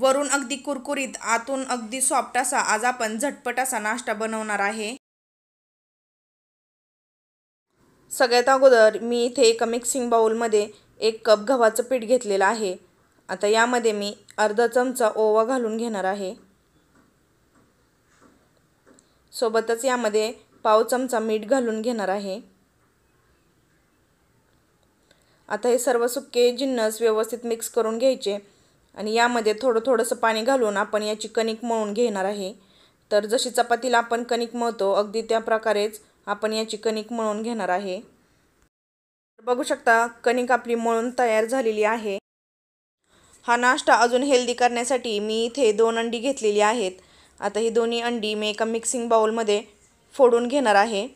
वरून अगदी कुरकुरीत आतून अगदी सॉफ्ट असा आज आपण झटपट असा नाश्ता बनवणार आहे सगळ्यात अगोदर मी इथे एका मिक्सिंग बाऊलमध्ये एक कप गव्हाचं पीठ घेतलेलं आहे आता यामध्ये मी अर्धा चमचा ओवा घालून घेणार आहे सोबतच यामध्ये पाव चमचा मीठ घालून घेणार आहे आता हे सर्व सुके जिन्नस व्यवस्थित मिक्स करून घ्यायचे आणि यामध्ये थोडं थोडंसं पाणी घालून आपण याची कणिक मळून घेणार आहे तर जशी चपातीला आपण कणिक मळतो अगदी त्या प्रकारेच आपण याची कणिक मळून घेणार आहे तर बघू शकता कणिक आपली मळून तयार झालेली आहे हा नाश्ता अजून हेल्दी करण्यासाठी मी इथे दोन अंडी घेतलेली आहेत आता ही दोन्ही अंडी मी एका मिक्सिंग बाऊलमध्ये फोडून घेणार आहे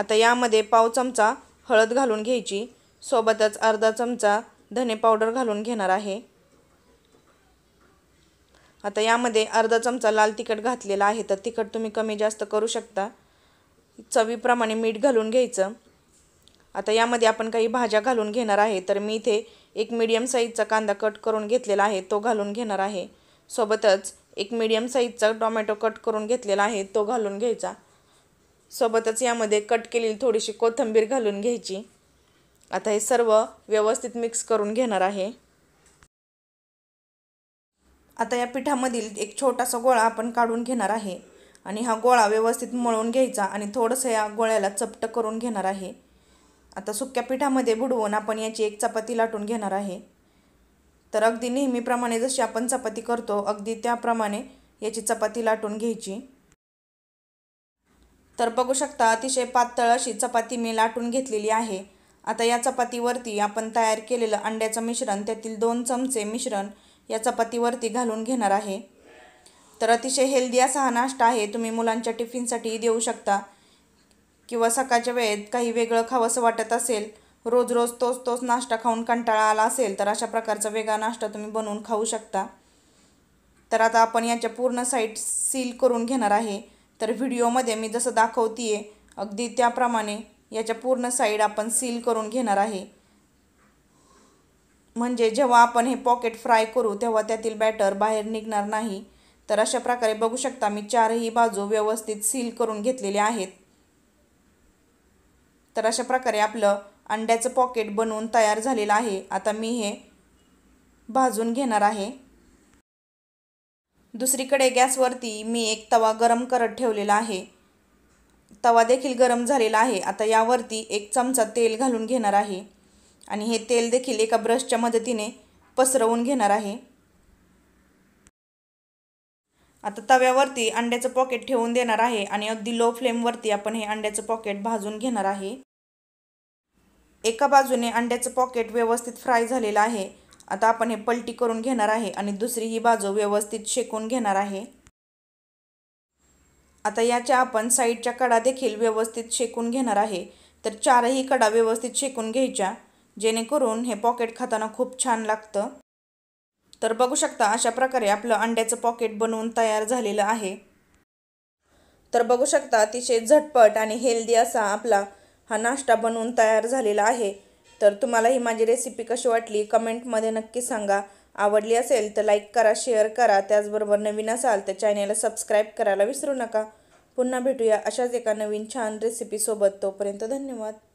आता यामध्ये पाव चमचा हळद घालून घ्यायची सोबतच अर्धा चमचा धने पावडर घालून घेणार आहे आता यामध्ये अर्धा चमचा लाल तिखट घातलेला आहे तर तिखट तुम्ही कमी जास्त करू शकता चवीप्रमाणे मीठ घालून घ्यायचं आता यामध्ये आपण काही भाज्या घालून घेणार आहे तर मी इथे एक मीडियम साईजचा कांदा कट करून घेतलेला आहे तो घालून घेणार आहे सोबतच एक मीडियम साईजचा टोमॅटो कट करून घेतलेला आहे तो घालून घ्यायचा सोबतच यामध्ये कट केलेली थोडीशी कोथंबीर घालून घ्यायची आता हे सर्व व्यवस्थित मिक्स करून घेणार आहे आता या पिठामधील एक छोटासा गोळा आपण काढून घेणार आहे आणि हा गोळा व्यवस्थित मळून घ्यायचा आणि थोडंसं या गोळ्याला चपट करून घेणार आहे आता सुक्या पिठामध्ये बुडवून आपण याची एक चपाती लाटून घेणार आहे तर अगदी नेहमीप्रमाणे जशी आपण चपाती करतो अगदी त्याप्रमाणे याची चपाती लाटून घ्यायची तर बघू शकता अतिशय पातळ अशी चपाती मी लाटून घेतलेली आहे आता या चपातीवरती आपण तयार केलेलं अंड्याचं मिश्रण त्यातील दोन चमचे मिश्रण या चपातीवरती घालून घेणार आहे तर अतिशय हेल्दी असा हा नाश्ता आहे तुम्ही मुलांच्या टिफिनसाठी देऊ शकता किंवा सकाळच्या वेळेत काही वेगळं खावंसं वाटत असेल रोज रोज तोच तोच नाश्ता खाऊन कंटाळा आला असेल तर अशा प्रकारचा वेगळा नाश्ता तुम्ही बनवून खाऊ शकता तर आता आपण याच्या पूर्ण साईट सील करून घेणार आहे तर व्हिडिओमध्ये मी जसं दाखवते आहे अगदी त्याप्रमाणे याच्या पूर्ण साईड आपण सील करून घेणार आहे म्हणजे जेव्हा आपण हे पॉकेट फ्राय करू तेव्हा त्यातील बॅटर बाहेर निघणार नाही तर अशा प्रकारे बघू शकता मी चारही बाजू व्यवस्थित सील करून घेतलेले आहेत तर अशा प्रकारे आपलं अंड्याचं पॉकेट बनवून तयार झालेलं आहे आता मी हे भाजून घेणार आहे दुसरीकडे गॅसवरती मी एक तवा गरम करत ठेवलेला आहे तवा देखील गरम झालेला आहे आता यावरती एक चमचा तेल घालून घेणार आहे आणि हे तेल देखील एका ब्रशच्या मदतीने पसरवून घेणार आहे आता तव्यावरती अंड्याचं पॉकेट ठेवून देणार आहे आणि अगदी लो फ्लेमवरती आपण हे अंड्याचं पॉकेट भाजून घेणार आहे एका बाजूने अंड्याचं पॉकेट व्यवस्थित फ्राय झालेलं आहे आता आपण हे पलटी करून घेणार आहे आणि दुसरी ही बाजू व्यवस्थित शेकून घेणार आहे आता याच्या आपण साईडच्या कडा देखील व्यवस्थित शेकून घेणार आहे तर चारही कडा व्यवस्थित शेकून घ्यायच्या जेणेकरून हे पॉकेट खाताना खूप छान लागतं तर बघू शकता अशा प्रकारे आपलं अंड्याचं पॉकेट बनवून तयार झालेलं आहे तर बघू शकता अतिशय झटपट आणि हेल्दी असा आपला हा नाश्ता बनवून तयार झालेला आहे तर तुम्हाला ही माझी रेसिपी कशी वाटली कमेंटमध्ये नक्की सांगा आवडली असेल तर लाईक करा शेअर करा त्याचबरोबर नवीन असाल तर चॅनेलला सबस्क्राईब करायला विसरू नका पुन्हा भेटूया अशाच एका नवीन छान रेसिपीसोबत तोपर्यंत धन्यवाद